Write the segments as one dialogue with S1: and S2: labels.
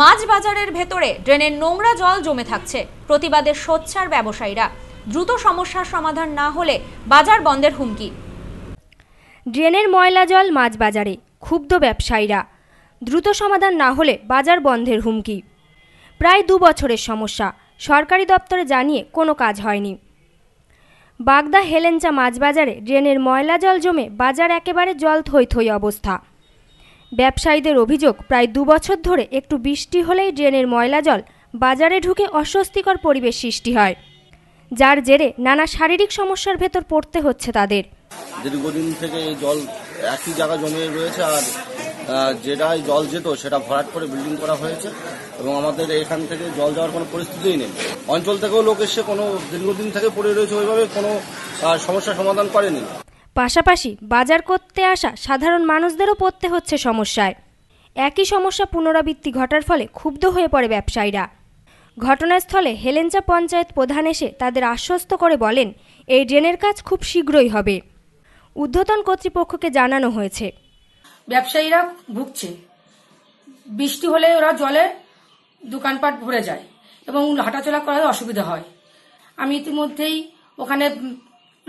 S1: মাছ বাজারের ভেতরে ড্রেনের নোংরা জল জমে থাকছে প্রতিবাদে সোচ্ছার ব্যবসায়ীরা দ্রুত সমস্যার সমাধান না হলে বাজার বন্ধের হুমকি ড্রেনের ময়লা জল মাছ বাজারে ক্ষুব্ধ ব্যবসায়ীরা দ্রুত সমাধান না হলে বাজার বন্ধের হুমকি প্রায় দু বছরের সমস্যা সরকারি দপ্তরে জানিয়ে কোনো কাজ হয়নি বাগদা হেলেঞ্চা মাছ বাজারে ড্রেনের ময়লা জল জমে বাজার একেবারে জল থই থই অবস্থা ব্যবসায়ীদের অভিযোগ প্রায় দুবছর ধরে একটু বৃষ্টি হলেই ড্রেনের ময়লা জল বাজারে ঢুকে অস্বস্তিকর পরিবেশ সৃষ্টি হয় যার জেরে নানা শারীরিক সমস্যার ভেতর পড়তে হচ্ছে তাদের
S2: দীর্ঘদিন থেকে জল একই জায়গা জমে রয়েছে আর যেটাই জল যেত সেটা ভরাট করে বিল্ডিং করা হয়েছে এবং আমাদের এখান থেকে জল যাওয়ার কোনো পরিস্থিতিই নেই অঞ্চল থেকেও লোক এসে কোনো দীর্ঘদিন থেকে পড়ে রয়েছে ওইভাবে কোনো সমস্যা সমাধান করেনি
S1: পাশাপাশি বাজার করতে আসা সাধারণ মানুষদেরও পড়তে হচ্ছে সমস্যায় একই সমস্যা পুনরাবৃত্তি ঘটার ফলে ক্ষুব্ধ হয়ে পড়ে ব্যবসায়ীরা ঘটনাস্থলে হেলেঞ্চা পঞ্চায়েত প্রধান এসে তাদের আশ্বস্ত করে বলেন এই ড্রেনের কাজ খুব শীঘ্রই হবে উদ্ধতন কর্তৃপক্ষকে জানানো হয়েছে
S3: ব্যবসায়ীরা ভুগছে বৃষ্টি হলে ওরা জলে দোকানপাট ভরে যায় এবং হাঁটাচলা করার অসুবিধা হয় আমি ইতিমধ্যেই ওখানে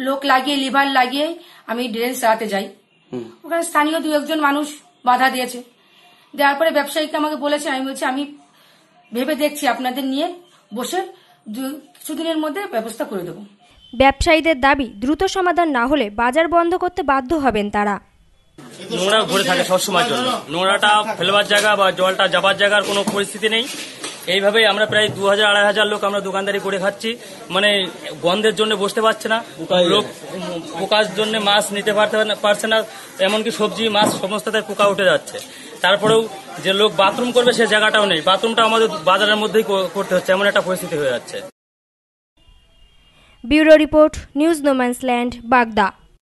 S3: লোক লাগিয়ে লিভার লাগিয়ে আমি ড্রেন সারাতে যাই ওখানে স্থানীয় দু একজন মানুষ বাধা দিয়েছে দেওয়ার পরে ব্যবসায়ীকে আমাকে বলেছে আমি বলছি আমি ভেবে দেখছি আপনাদের নিয়ে বসে কিছুদিনের মধ্যে ব্যবস্থা করে দেবো
S1: ব্যবসায়ীদের দাবি দ্রুত সমাধান না হলে বাজার বন্ধ করতে বাধ্য হবেন তারা
S4: নোংরা ভরে থাকে সবসময়ের জন্য নোংরাটা ফেলবার জায়গা বা জলটা যাবার জায়গার কোনো পরিস্থিতি নেই এইভাবেই আমরা প্রায় দু হাজার আড়াই হাজার লোক আমরা দোকানদারি করে খাচ্ছি মানে গন্ধের জন্য বসতে পারছে না লোক পোকার জন্য মাছ নিতে পারছে না এমনকি সবজি মাছ সমস্ততে পোকা উঠে যাচ্ছে তারপরেও যে লোক বাথরুম করবে সে জায়গাটাও নেই বাথরুমটা আমাদের বাজারের মধ্যেই করতে হচ্ছে এমন একটা পরিস্থিতি হয়ে যাচ্ছে
S1: bureau report news no man's land বাগদা